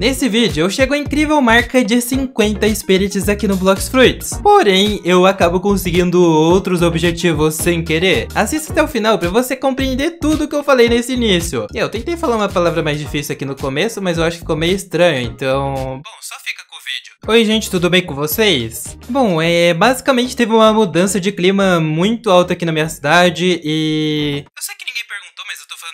Nesse vídeo eu chego à incrível marca de 50 Spirits aqui no Blox Fruits, porém eu acabo conseguindo outros objetivos sem querer. Assista até o final para você compreender tudo que eu falei nesse início. Eu tentei falar uma palavra mais difícil aqui no começo, mas eu acho que ficou meio estranho, então... Bom, só fica com o vídeo. Oi gente, tudo bem com vocês? Bom, é basicamente teve uma mudança de clima muito alta aqui na minha cidade e... Eu sei que ninguém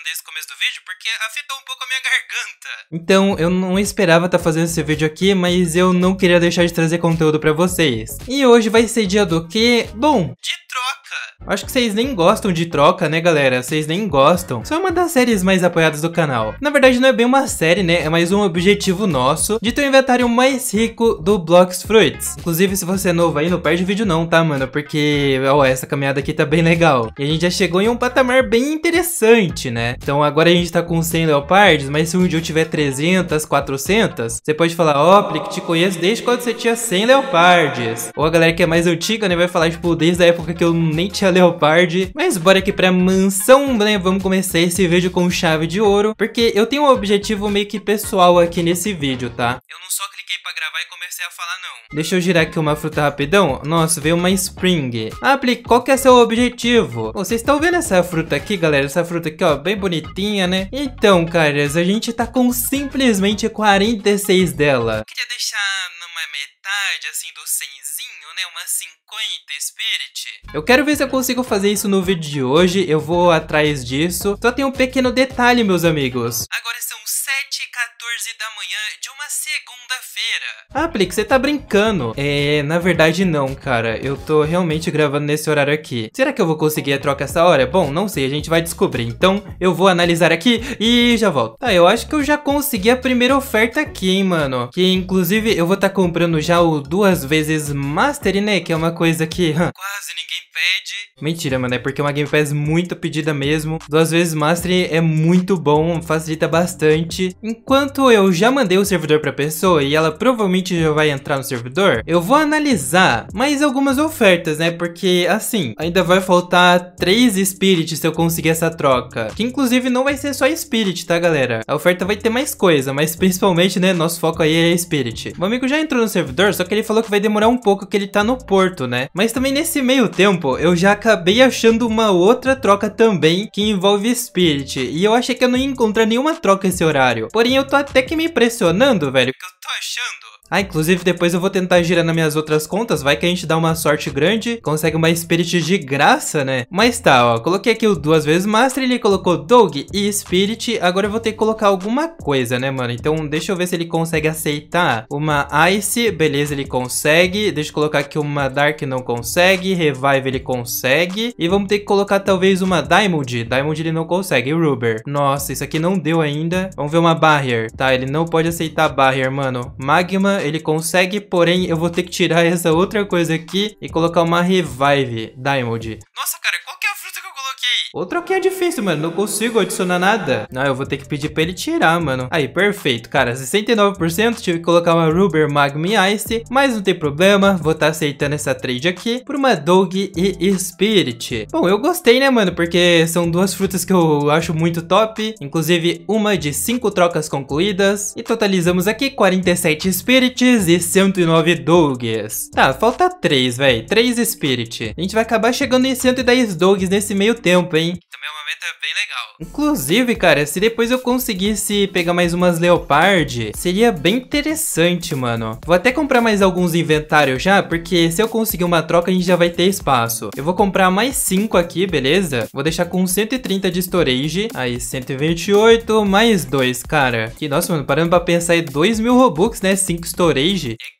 nesse começo do vídeo, porque afetou um pouco a minha garganta. Então, eu não esperava estar tá fazendo esse vídeo aqui, mas eu não queria deixar de trazer conteúdo para vocês. E hoje vai ser dia do quê? Bom... De troca Acho que vocês nem gostam de troca, né, galera? Vocês nem gostam. Só é uma das séries mais apoiadas do canal. Na verdade, não é bem uma série, né? É mais um objetivo nosso de ter o um inventário mais rico do Blocks Fruits. Inclusive, se você é novo aí, não perde o vídeo não, tá, mano? Porque, ó, essa caminhada aqui tá bem legal. E a gente já chegou em um patamar bem interessante, né? Então, agora a gente tá com 100 leopards, mas se um dia eu tiver 300, 400, você pode falar, ó, oh, te conheço desde quando você tinha 100 leopards. Ou a galera que é mais antiga, né, vai falar, tipo, desde a época que eu nem tinha Patrícia Mas bora aqui pra mansão, né? Vamos começar esse vídeo com chave de ouro, porque eu tenho um objetivo meio que pessoal aqui nesse vídeo, tá? Eu não só cliquei pra gravar e comecei a falar não. Deixa eu girar aqui uma fruta rapidão. Nossa, veio uma Spring. Apli, qual que é seu objetivo? vocês estão vendo essa fruta aqui, galera? Essa fruta aqui, ó, bem bonitinha, né? Então, caras, a gente tá com simplesmente 46 dela. Eu queria deixar numa metade, assim, do 100zinho, né? Uma 50. Quint Spirit. Eu quero ver se eu consigo fazer isso no vídeo de hoje, eu vou atrás disso. Só tem um pequeno detalhe, meus amigos. Agora são 7 e 14 da manhã de uma segunda-feira. Ah, Plix, você tá brincando. É, na verdade não, cara. Eu tô realmente gravando nesse horário aqui. Será que eu vou conseguir a troca essa hora? Bom, não sei, a gente vai descobrir. Então, eu vou analisar aqui e já volto. Ah, eu acho que eu já consegui a primeira oferta aqui, hein, mano. Que, inclusive, eu vou estar tá comprando já o duas vezes Master, né? Que é uma coisa que... Quase ninguém pede. Mentira, mano. É porque é uma Game Pass muito pedida mesmo. Duas vezes Master é muito bom, facilita bastante seguinte, enquanto eu já mandei o servidor para a pessoa e ela provavelmente já vai entrar no servidor, eu vou analisar mais algumas ofertas, né? Porque assim, ainda vai faltar três spirits se eu conseguir essa troca, que inclusive não vai ser só Spirit, tá galera? A oferta vai ter mais coisa, mas principalmente, né, nosso foco aí é Spirit. Meu amigo já entrou no servidor, só que ele falou que vai demorar um pouco que ele tá no porto, né? Mas também nesse meio tempo, eu já acabei achando uma outra troca também que envolve Spirit, e eu achei que eu não ia encontrar nenhuma troca esse horário contrário. Porém, eu tô até que me impressionando, velho, porque eu tô achando ah, inclusive depois eu vou tentar girar nas minhas outras contas, vai que a gente dá uma sorte grande, consegue uma Spirit de graça, né? Mas tá, ó, coloquei aqui o duas vezes Master, ele colocou Dog e Spirit, agora eu vou ter que colocar alguma coisa, né, mano? Então deixa eu ver se ele consegue aceitar uma Ice, beleza, ele consegue, deixa eu colocar aqui uma Dark, não consegue, Revive ele consegue, e vamos ter que colocar talvez uma Diamond, Diamond ele não consegue, Ruber. Nossa, isso aqui não deu ainda, vamos ver uma Barrier, tá, ele não pode aceitar Barrier, mano, Magma, ele consegue, porém eu vou ter que tirar essa outra coisa aqui e colocar uma Revive Diamond. Nossa, cara, qual coloquei. Outro aqui é difícil, mano. Não consigo adicionar nada. Não, ah, eu vou ter que pedir pra ele tirar, mano. Aí, perfeito, cara. 69%. Tive que colocar uma Ruber Magmi Ice. Mas não tem problema. Vou estar tá aceitando essa trade aqui por uma Dog e Spirit. Bom, eu gostei, né, mano? Porque são duas frutas que eu acho muito top. Inclusive, uma de cinco trocas concluídas. E totalizamos aqui 47 Spirits e 109 Dogs. Tá, falta três, velho. três Spirit. A gente vai acabar chegando em 110 Dogs nesse meio tempo, hein? Também é uma meta bem legal. Inclusive, cara, se depois eu conseguisse pegar mais umas Leopard, seria bem interessante, mano. Vou até comprar mais alguns inventários já, porque se eu conseguir uma troca, a gente já vai ter espaço. Eu vou comprar mais 5 aqui, beleza? Vou deixar com 130 de storage. Aí, 128 mais 2, cara. Que, nossa, mano, parando pra pensar, é 2 mil Robux, né? 5 storage. É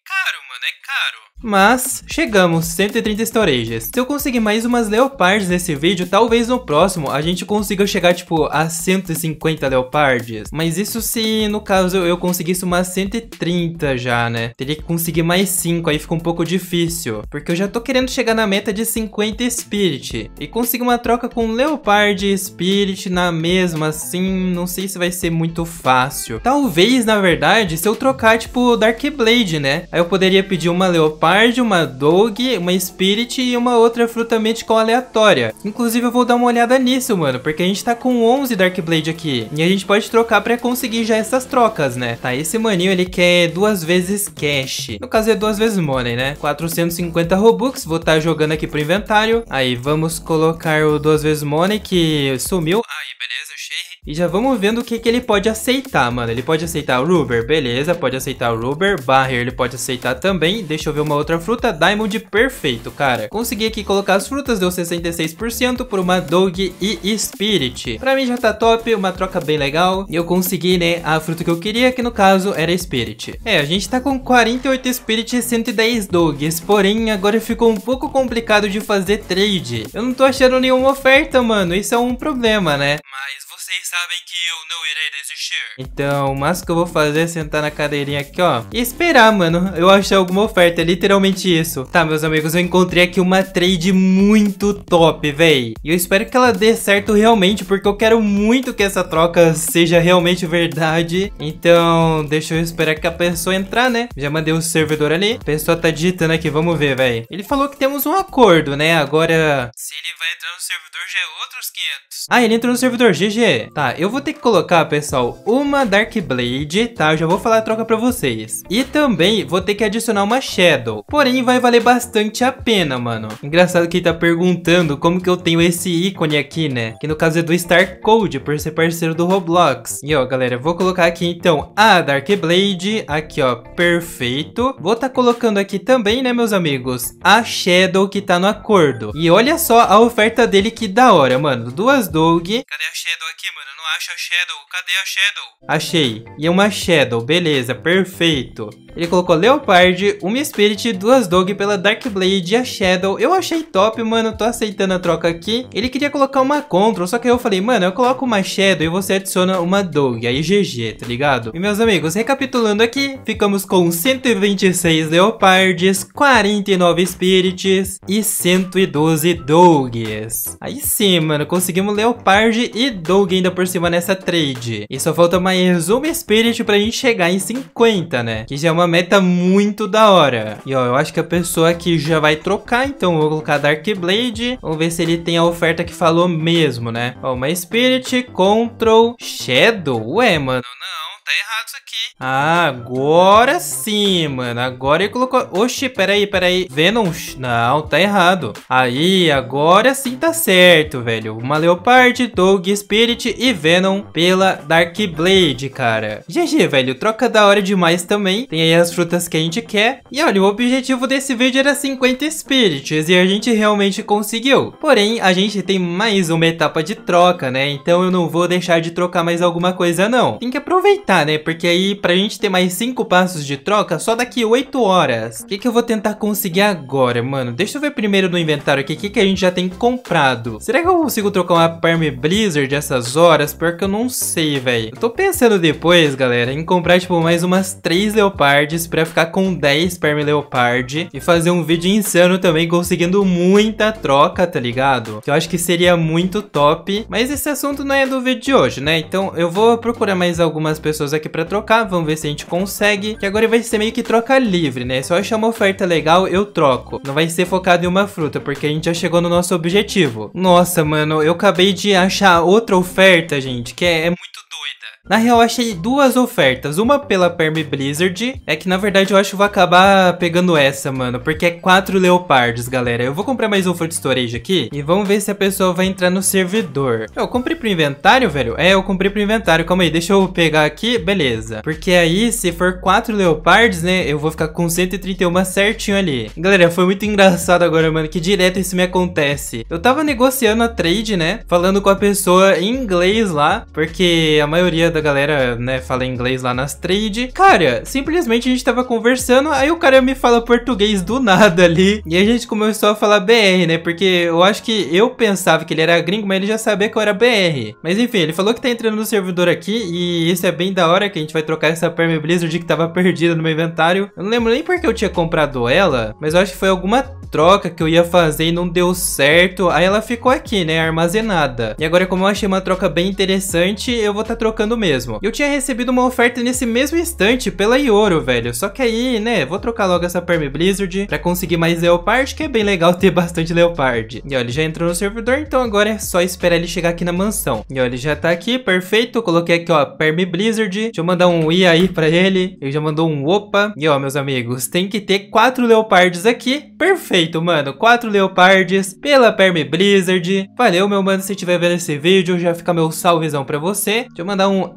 mas, chegamos, 130 storages. Se eu conseguir mais umas leopardes nesse vídeo, talvez no próximo a gente consiga chegar, tipo, a 150 leopardes. Mas isso se, no caso, eu conseguisse umas 130 já, né? Teria que conseguir mais 5, aí fica um pouco difícil. Porque eu já tô querendo chegar na meta de 50 spirit. E conseguir uma troca com leopard e spirit na mesma, assim, não sei se vai ser muito fácil. Talvez, na verdade, se eu trocar, tipo, Dark Blade, né? Aí eu poderia pedir uma leopard Leopard, uma Dog, uma Spirit e uma outra fruta mítico aleatória. Inclusive eu vou dar uma olhada nisso, mano, porque a gente tá com 11 blade aqui. E a gente pode trocar pra conseguir já essas trocas, né? Tá, esse maninho ele quer duas vezes cash. No caso é duas vezes money, né? 450 Robux, vou estar tá jogando aqui pro inventário. Aí vamos colocar o duas vezes money que sumiu. Aí beleza, o E já vamos vendo o que, que ele pode aceitar, mano. Ele pode aceitar o Ruber, beleza, pode aceitar o Ruber. Barrier ele pode aceitar também. Deixa eu ver uma outra fruta, Diamond, perfeito, cara. Consegui aqui colocar as frutas, deu 66% por uma Dog e Spirit. Pra mim já tá top, uma troca bem legal. E eu consegui, né, a fruta que eu queria, que no caso era Spirit. É, a gente tá com 48 Spirit e 110 Dogs, porém agora ficou um pouco complicado de fazer trade. Eu não tô achando nenhuma oferta, mano, isso é um problema, né? Mas mas vocês sabem que eu não irei desistir. Então, o máximo que eu vou fazer é sentar na cadeirinha aqui, ó. E esperar, mano. Eu achei alguma oferta, é literalmente isso. Tá, meus amigos, eu encontrei aqui uma trade muito top, véi. E eu espero que ela dê certo realmente, porque eu quero muito que essa troca seja realmente verdade. Então, deixa eu esperar que a pessoa entrar, né? Já mandei o servidor ali. A pessoa tá digitando aqui, vamos ver, véi. Ele falou que temos um acordo, né? Agora... Se ele vai entrar no servidor, já é outros 500. Ah, ele entrou no servidor, GG. Tá, eu vou ter que colocar, pessoal, uma Dark Blade, tá? Eu já vou falar a troca pra vocês. E também vou ter que adicionar uma Shadow. Porém, vai valer bastante a pena, mano. Engraçado que ele tá perguntando como que eu tenho esse ícone aqui, né? Que no caso é do Star Code, por ser parceiro do Roblox. E ó, galera, vou colocar aqui então a Dark Blade, aqui ó, perfeito. Vou tá colocando aqui também, né, meus amigos, a Shadow que tá no acordo. E olha só a oferta dele que da hora, mano. Duas Dog. Cadê a Shadow aqui? aqui, mano. não acho a Shadow. Cadê a Shadow? Achei. E uma Shadow. Beleza, perfeito. Ele colocou Leopard, uma Spirit, duas Dog pela Dark Blade e a Shadow. Eu achei top, mano. Tô aceitando a troca aqui. Ele queria colocar uma Control, só que eu falei, mano, eu coloco uma Shadow e você adiciona uma Dog. Aí GG, tá ligado? E meus amigos, recapitulando aqui, ficamos com 126 Leopards, 49 Spirits e 112 Dogs. Aí sim, mano, conseguimos Leopard e Dog ainda por cima nessa trade. E só falta mais uma Spirit pra gente chegar em 50, né? Que já é uma meta muito da hora. E ó, eu acho que a pessoa aqui já vai trocar, então vou colocar Dark Blade. Vamos ver se ele tem a oferta que falou mesmo, né? Ó, uma Spirit, Control, Shadow. Ué, mano, não tá errado isso aqui. Ah, agora sim, mano. Agora ele colocou... Oxi, peraí, peraí. Venom... Não, tá errado. Aí, agora sim tá certo, velho. Uma Leopard, Dog, Spirit e Venom pela Dark Blade, cara. GG, velho. Troca da hora demais também. Tem aí as frutas que a gente quer. E olha, o objetivo desse vídeo era 50 Spirits e a gente realmente conseguiu. Porém, a gente tem mais uma etapa de troca, né? Então eu não vou deixar de trocar mais alguma coisa, não. Tem que aproveitar né? Porque aí pra gente ter mais cinco passos de troca só daqui oito horas. O que, que eu vou tentar conseguir agora, mano? Deixa eu ver primeiro no inventário aqui o que, que a gente já tem comprado. Será que eu consigo trocar uma Perm Blizzard essas horas? Pior que eu não sei, velho. Eu tô pensando depois, galera, em comprar, tipo, mais umas três Leopards pra ficar com 10 Perm Leopard e fazer um vídeo insano também conseguindo muita troca, tá ligado? Que eu acho que seria muito top. Mas esse assunto não é do vídeo de hoje, né? Então eu vou procurar mais algumas pessoas pessoas aqui pra trocar, vamos ver se a gente consegue. Que agora vai ser meio que troca livre, né? Se eu achar uma oferta legal, eu troco. Não vai ser focado em uma fruta, porque a gente já chegou no nosso objetivo. Nossa, mano, eu acabei de achar outra oferta, gente, que é, é muito doido. Na real, achei duas ofertas. Uma pela Perm Blizzard. É que, na verdade, eu acho que vou acabar pegando essa, mano. Porque é quatro leopardos, galera. Eu vou comprar mais um Food Storage aqui. E vamos ver se a pessoa vai entrar no servidor. Eu comprei pro inventário, velho? É, eu comprei pro inventário. Calma aí, deixa eu pegar aqui. Beleza. Porque aí, se for quatro leopardos, né? Eu vou ficar com 131 certinho ali. Galera, foi muito engraçado agora, mano. Que direto isso me acontece. Eu tava negociando a trade, né? Falando com a pessoa em inglês lá. Porque a maioria da galera, né, fala inglês lá nas trade. Cara, simplesmente a gente tava conversando, aí o cara me fala português do nada ali. E a gente começou a falar BR, né? Porque eu acho que eu pensava que ele era gringo, mas ele já sabia que eu era BR. Mas enfim, ele falou que tá entrando no servidor aqui e isso é bem da hora que a gente vai trocar essa Perm Blizzard que tava perdida no meu inventário. Eu não lembro nem porque eu tinha comprado ela, mas eu acho que foi alguma troca que eu ia fazer e não deu certo. Aí ela ficou aqui, né, armazenada. E agora como eu achei uma troca bem interessante, eu vou estar tá trocando mesmo mesmo. Eu tinha recebido uma oferta nesse mesmo instante pela Ioro, velho. Só que aí, né, vou trocar logo essa Perm Blizzard pra conseguir mais Leopard, que é bem legal ter bastante Leopard. E ó, ele já entrou no servidor, então agora é só esperar ele chegar aqui na mansão. E ó, ele já tá aqui, perfeito. Coloquei aqui, ó, Perm Blizzard. Deixa eu mandar um i aí pra ele. Ele já mandou um opa. E ó, meus amigos, tem que ter quatro Leopards aqui. Perfeito, mano. Quatro Leopards pela Perm Blizzard. Valeu, meu mano, se estiver vendo esse vídeo, já fica meu salvezão pra você. Deixa eu mandar um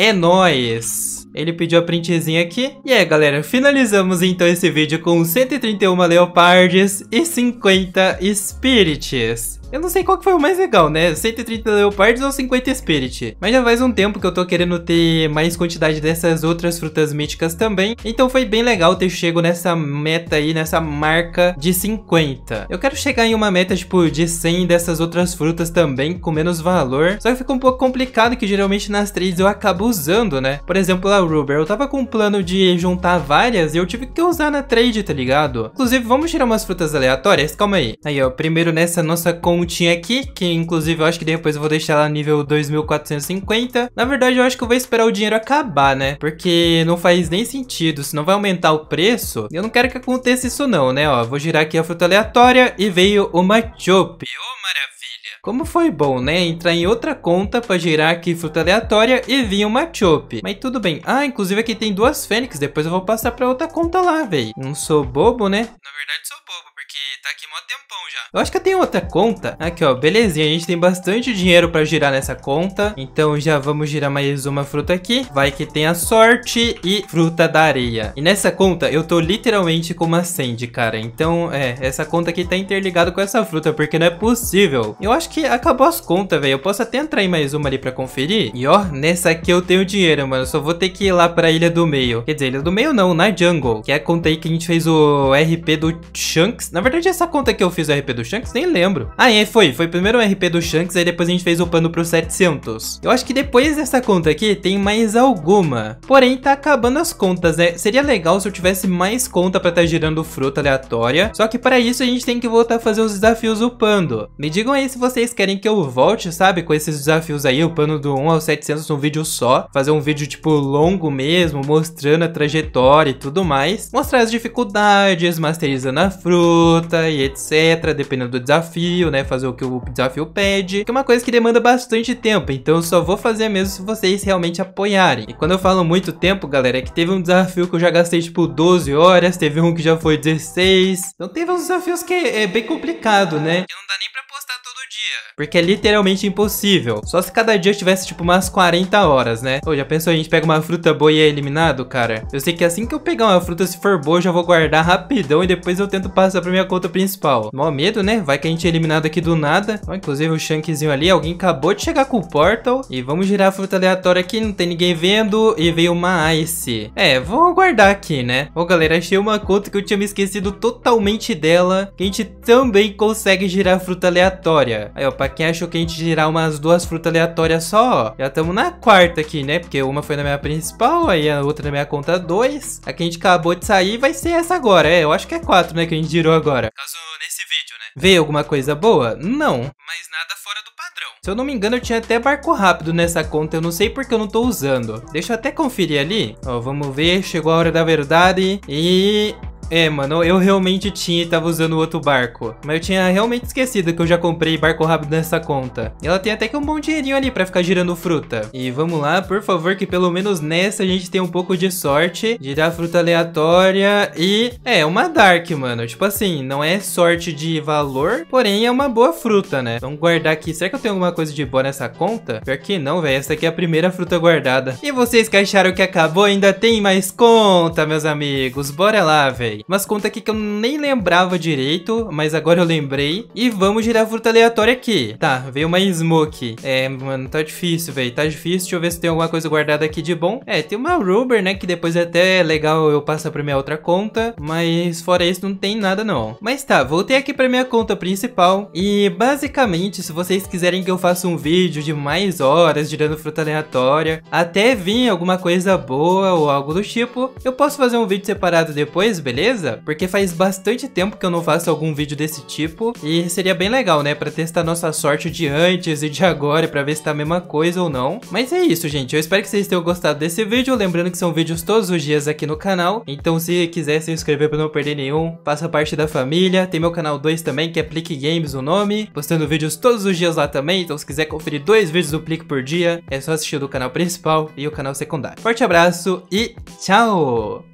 É nóis! Ele pediu a printzinha aqui. E é, galera, finalizamos então esse vídeo com 131 leopardes e 50 Spirits. Eu não sei qual que foi o mais legal, né? 130 leopardes ou 50 Spirit. Mas já faz um tempo que eu tô querendo ter mais quantidade dessas outras frutas míticas também. Então foi bem legal ter chego nessa meta aí, nessa marca de 50. Eu quero chegar em uma meta, tipo, de 100 dessas outras frutas também, com menos valor. Só que fica um pouco complicado que geralmente nas trades eu acabo usando, né? Por exemplo, a Ruber, eu tava com um plano de juntar várias e eu tive que usar na trade, tá ligado? Inclusive, vamos tirar umas frutas aleatórias? Calma aí. Aí, ó, primeiro nessa nossa continha aqui, que inclusive eu acho que depois eu vou deixar ela nível 2450. Na verdade, eu acho que eu vou esperar o dinheiro acabar, né? Porque não faz nem sentido, senão vai aumentar o preço. Eu não quero que aconteça isso não, né? Ó, vou girar aqui a fruta aleatória e veio uma Chope. Ô, oh, maravilha! Como foi bom, né? Entrar em outra conta pra gerar aqui fruta aleatória e vir uma Chope. Mas tudo bem. Ah, inclusive aqui tem duas Fênix. Depois eu vou passar pra outra conta lá, velho. Não sou bobo, né? Na verdade, sou tá aqui mó tempão já. Eu acho que eu tenho outra conta. Aqui, ó, belezinha. A gente tem bastante dinheiro pra girar nessa conta. Então já vamos girar mais uma fruta aqui. Vai que tem a sorte e fruta da areia. E nessa conta eu tô literalmente com uma Sandy, cara. Então, é, essa conta aqui tá interligada com essa fruta, porque não é possível. Eu acho que acabou as contas, velho. Eu posso até entrar em mais uma ali pra conferir. E ó, nessa aqui eu tenho dinheiro, mano. Eu só vou ter que ir lá pra Ilha do Meio. Quer dizer, Ilha do Meio não, na Jungle. Que é a conta aí que a gente fez o RP do Chunks. Na verdade, é essa conta que eu fiz o RP do Shanks? Nem lembro. Ah, e é, foi. Foi primeiro o RP do Shanks, aí depois a gente fez o pano pro 700. Eu acho que depois dessa conta aqui tem mais alguma. Porém, tá acabando as contas, né? Seria legal se eu tivesse mais conta pra estar tá girando fruta aleatória. Só que para isso a gente tem que voltar a fazer os desafios upando. Me digam aí se vocês querem que eu volte, sabe? Com esses desafios aí, upando do 1 ao 700 num vídeo só. Fazer um vídeo, tipo, longo mesmo, mostrando a trajetória e tudo mais. Mostrar as dificuldades, masterizando a fruta e etc, dependendo do desafio, né, fazer o que o desafio pede, que é uma coisa que demanda bastante tempo, então eu só vou fazer mesmo se vocês realmente apoiarem. E quando eu falo muito tempo, galera, é que teve um desafio que eu já gastei, tipo, 12 horas, teve um que já foi 16, então teve uns desafios que é, é bem complicado, né, que não dá nem pra postar todo dia, porque é literalmente impossível, só se cada dia tivesse, tipo, umas 40 horas, né. Ô, já pensou, a gente pega uma fruta boa e é eliminado, cara? Eu sei que assim que eu pegar uma fruta, se for boa, eu já vou guardar rapidão e depois eu tento passar pra minha conta principal. Mó medo, né? Vai que a gente é eliminado aqui do nada. Ó, inclusive o Shankzinho ali, alguém acabou de chegar com o Portal. E vamos girar a fruta aleatória aqui, não tem ninguém vendo. E veio uma Ice. É, vou aguardar aqui, né? Ô, galera, achei uma conta que eu tinha me esquecido totalmente dela. Que a gente também consegue girar fruta aleatória. Aí, ó, pra quem achou que a gente girar umas duas frutas aleatórias só, ó, já estamos na quarta aqui, né? Porque uma foi na minha principal, aí a outra na minha conta 2. A que a gente acabou de sair vai ser essa agora. É, eu acho que é quatro, né? Que a gente girou agora caso nesse vídeo, né? Veio alguma coisa boa? Não. Mas nada fora do padrão. Se eu não me engano, eu tinha até barco rápido nessa conta, eu não sei porque eu não tô usando. Deixa eu até conferir ali. Ó, vamos ver, chegou a hora da verdade. E... É, mano, eu realmente tinha e tava usando o outro barco. Mas eu tinha realmente esquecido que eu já comprei barco rápido nessa conta. E ela tem até que um bom dinheirinho ali pra ficar girando fruta. E vamos lá, por favor, que pelo menos nessa a gente tem um pouco de sorte. Girar fruta aleatória e... É, uma Dark, mano. Tipo assim, não é sorte de valor, porém é uma boa fruta, né? Vamos guardar aqui. Será que eu tenho alguma coisa de boa nessa conta? Pior que não, velho. Essa aqui é a primeira fruta guardada. E vocês que acharam que acabou, ainda tem mais conta, meus amigos. Bora lá, velho aí. Mas conta aqui que eu nem lembrava direito, mas agora eu lembrei. E vamos girar a fruta aleatória aqui. Tá, veio uma Smoke. É, mano, tá difícil, velho. Tá difícil. Deixa eu ver se tem alguma coisa guardada aqui de bom. É, tem uma Rubber, né? Que depois é até legal eu passar pra minha outra conta. Mas fora isso, não tem nada não. Mas tá, voltei aqui pra minha conta principal. E basicamente, se vocês quiserem que eu faça um vídeo de mais horas girando fruta aleatória, até vir alguma coisa boa ou algo do tipo, eu posso fazer um vídeo separado depois, beleza? surpresa, porque faz bastante tempo que eu não faço algum vídeo desse tipo e seria bem legal, né, para testar nossa sorte de antes e de agora para ver se tá a mesma coisa ou não. Mas é isso, gente. Eu espero que vocês tenham gostado desse vídeo, lembrando que são vídeos todos os dias aqui no canal. Então, se quiser se inscrever para não perder nenhum, faça parte da família. Tem meu canal 2 também, que é Plique Games o nome, postando vídeos todos os dias lá também. Então, se quiser conferir dois vídeos do Plique por dia, é só assistir do canal principal e o canal secundário. Forte abraço e tchau!